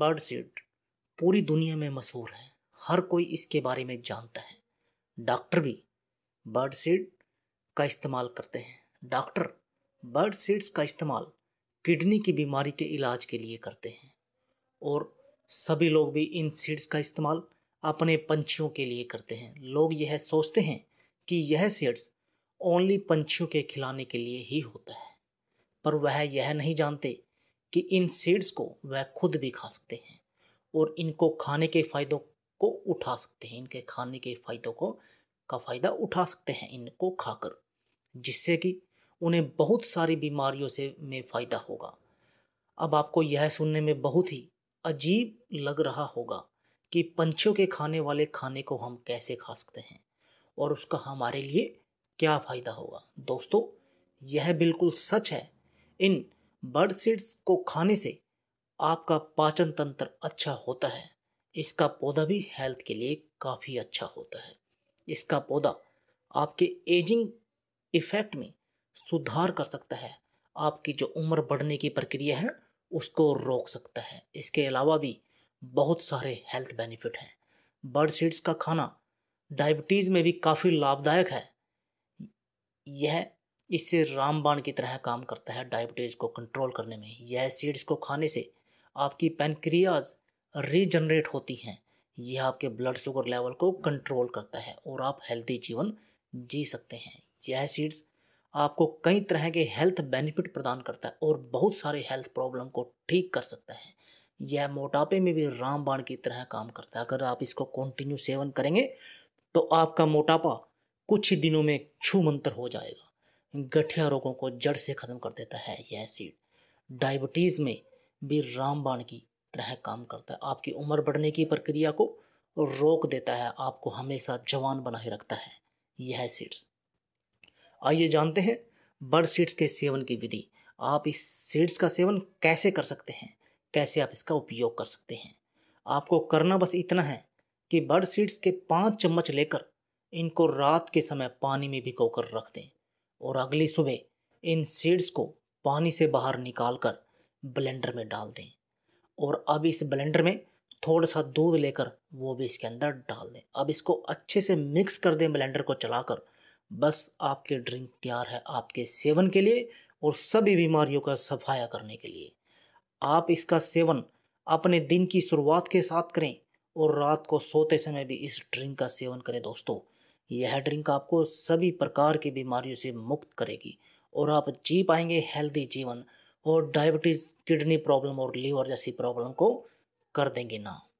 bird seed पूरी दुनिया में मशहूर है हर कोई इसके बारे में जानता है डॉक्टर भी बर्ड सीड का इस्तेमाल करते हैं डॉक्टर बर्ड सीड्स का इस्तेमाल किडनी की बीमारी के इलाज के लिए करते हैं और सभी लोग भी इन सीड्स का इस्तेमाल अपने पंछियों के लिए करते हैं लोग यह सोचते हैं कि यह सीड्स ओनली पंछियों के खिलाने के लिए ही होता है पर वह यह नहीं जानते कि इन सीड्स को वह खुद भी खा सकते हैं और इनको खाने के फ़ायदों को उठा सकते हैं इनके खाने के फ़ायदों को का फ़ायदा उठा सकते हैं इनको खाकर जिससे कि उन्हें बहुत सारी बीमारियों से में फ़ायदा होगा अब आपको यह सुनने में बहुत ही अजीब लग रहा होगा कि पंछियों के खाने वाले खाने को हम कैसे खा सकते हैं और उसका हमारे लिए क्या फ़ायदा होगा दोस्तों यह बिल्कुल सच है इन बर्ड सीड्स को खाने से आपका पाचन तंत्र अच्छा होता है इसका पौधा भी हेल्थ के लिए काफ़ी अच्छा होता है इसका पौधा आपके एजिंग इफेक्ट में सुधार कर सकता है आपकी जो उम्र बढ़ने की प्रक्रिया है उसको रोक सकता है इसके अलावा भी बहुत सारे हेल्थ बेनिफिट हैं बर्ड सीड्स का खाना डायबिटीज़ में भी काफ़ी लाभदायक है यह इससे रामबाण की तरह काम करता है डायबिटीज़ को कंट्रोल करने में यह सीड्स को खाने से आपकी पेनक्रियाज रीजनरेट होती हैं यह आपके ब्लड शुगर लेवल को कंट्रोल करता है और आप हेल्दी जीवन जी सकते हैं यह सीड्स आपको कई तरह के हेल्थ बेनिफिट प्रदान करता है और बहुत सारे हेल्थ प्रॉब्लम को ठीक कर सकता है यह मोटापे में भी रामबाण की तरह काम करता है अगर आप इसको कंटिन्यू सेवन करेंगे तो आपका मोटापा कुछ ही दिनों में छूमंतर हो जाएगा गठिया रोगों को जड़ से ख़त्म कर देता है यह एसिड डायबिटीज़ में भी रामबाण की तरह काम करता है आपकी उम्र बढ़ने की प्रक्रिया को रोक देता है आपको हमेशा जवान बनाए रखता है यह सीड्स आइए जानते हैं बर्ड सीड्स के सेवन की विधि आप इस सीड्स का सेवन कैसे कर सकते हैं कैसे आप इसका उपयोग कर सकते हैं आपको करना बस इतना है कि बर्ड सीड्स के पाँच चम्मच लेकर इनको रात के समय पानी में भिगो कर रख दें और अगली सुबह इन सीड्स को पानी से बाहर निकाल कर ब्लेंडर में डाल दें और अब इस ब्लेंडर में थोड़ा सा दूध लेकर वो भी इसके अंदर डाल दें अब इसको अच्छे से मिक्स कर दें ब्लेंडर को चलाकर बस आपकी ड्रिंक तैयार है आपके सेवन के लिए और सभी बीमारियों का सफाया करने के लिए आप इसका सेवन अपने दिन की शुरुआत के साथ करें और रात को सोते समय भी इस ड्रिंक का सेवन करें दोस्तों यह ड्रिंक आपको सभी प्रकार की बीमारियों से मुक्त करेगी और आप जी पाएंगे हेल्दी जीवन और डायबिटीज़ किडनी प्रॉब्लम और लीवर जैसी प्रॉब्लम को कर देंगे ना